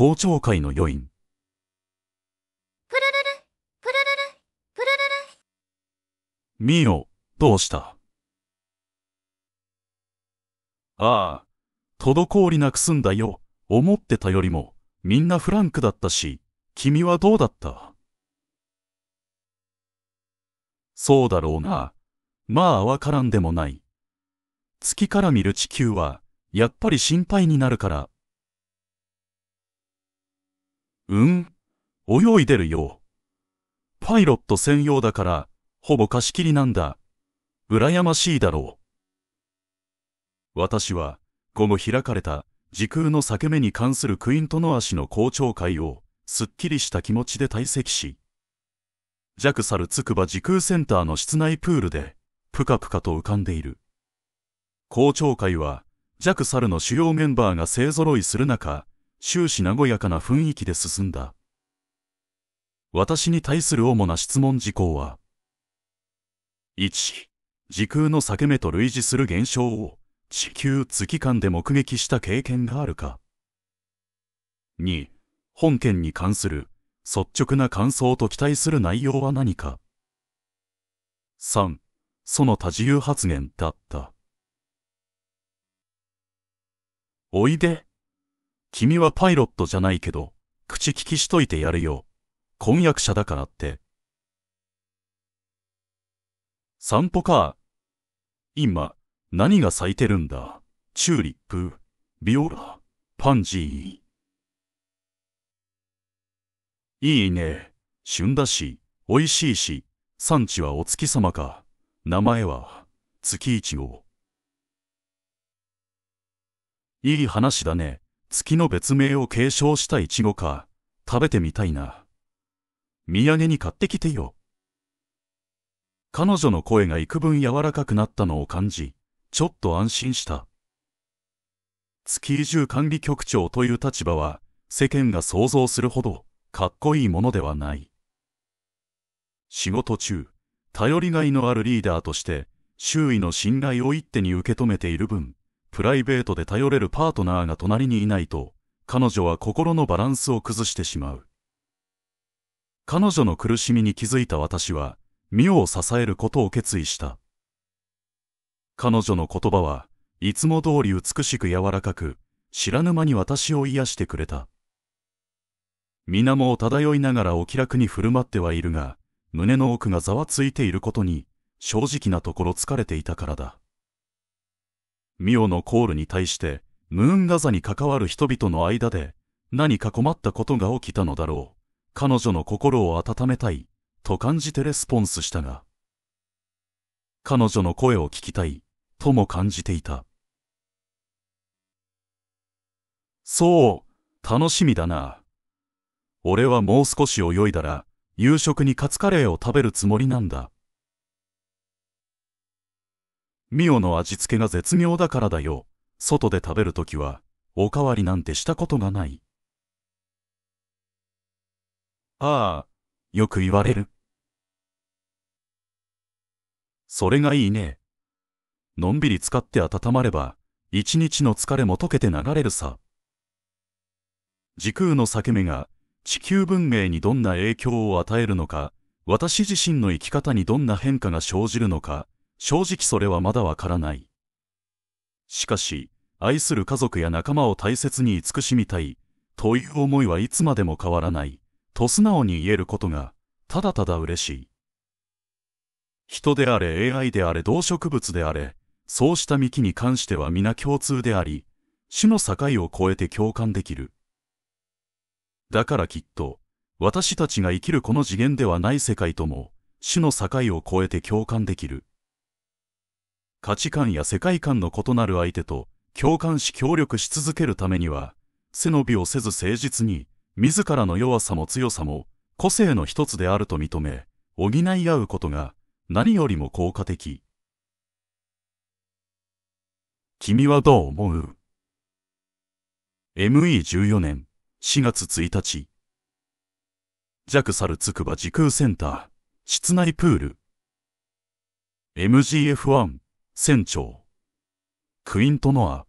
公聴会の余韻。みよ、どうしたああ、滞りなく済んだよ。思ってたよりも、みんなフランクだったし、君はどうだったそうだろうな。まあわからんでもない。月から見る地球は、やっぱり心配になるからうん、泳いでるよ。パイロット専用だから、ほぼ貸し切りなんだ。羨ましいだろう。私は、午後開かれた、時空の裂け目に関するクイントノア氏の公聴会を、すっきりした気持ちで退席し、ジャクサルつくば時空センターの室内プールで、ぷかぷかと浮かんでいる。公聴会は、ジャクサルの主要メンバーが勢揃いする中、終始和やかな雰囲気で進んだ。私に対する主な質問事項は、1、時空の裂け目と類似する現象を地球月間で目撃した経験があるか。2、本件に関する率直な感想と期待する内容は何か。3、その多自由発言だった。おいで。君はパイロットじゃないけど、口利きしといてやるよ。婚約者だからって。散歩か。今、何が咲いてるんだ。チューリップ、ビオラ、パンジー。いいね。旬だし、美味しいし、産地はお月様か。名前は、月一号。いい話だね。月の別名を継承したイチゴか、食べてみたいな。土産に買ってきてよ。彼女の声が幾分柔らかくなったのを感じ、ちょっと安心した。月移住管理局長という立場は、世間が想像するほど、かっこいいものではない。仕事中、頼りがいのあるリーダーとして、周囲の信頼を一手に受け止めている分、プライベートで頼れるパートナーが隣にいないと、彼女は心のバランスを崩してしまう。彼女の苦しみに気づいた私は、ミオを支えることを決意した。彼女の言葉は、いつも通り美しく柔らかく、知らぬ間に私を癒してくれた。水面を漂いながらお気楽に振る舞ってはいるが、胸の奥がざわついていることに、正直なところ疲れていたからだ。ミオのコールに対して、ムーンガザに関わる人々の間で、何か困ったことが起きたのだろう。彼女の心を温めたい、と感じてレスポンスしたが、彼女の声を聞きたい、とも感じていた。そう、楽しみだな。俺はもう少し泳いだら、夕食にカツカレーを食べるつもりなんだ。ミオの味付けが絶妙だからだよ。外で食べるときは、おかわりなんてしたことがない。ああ、よく言われる。それがいいね。のんびり使って温まれば、一日の疲れも溶けて流れるさ。時空の裂け目が地球文明にどんな影響を与えるのか、私自身の生き方にどんな変化が生じるのか、正直それはまだわからない。しかし、愛する家族や仲間を大切に慈しみたい、という思いはいつまでも変わらない、と素直に言えることが、ただただ嬉しい。人であれ AI であれ動植物であれ、そうした幹に関しては皆共通であり、死の境を超えて共感できる。だからきっと、私たちが生きるこの次元ではない世界とも、死の境を超えて共感できる。価値観や世界観の異なる相手と共感し協力し続けるためには背伸びをせず誠実に自らの弱さも強さも個性の一つであると認め補い合うことが何よりも効果的君はどう思う ?ME14 年4月1日ジャクサルつくば時空センター室内プール MGF1 船長クイントノア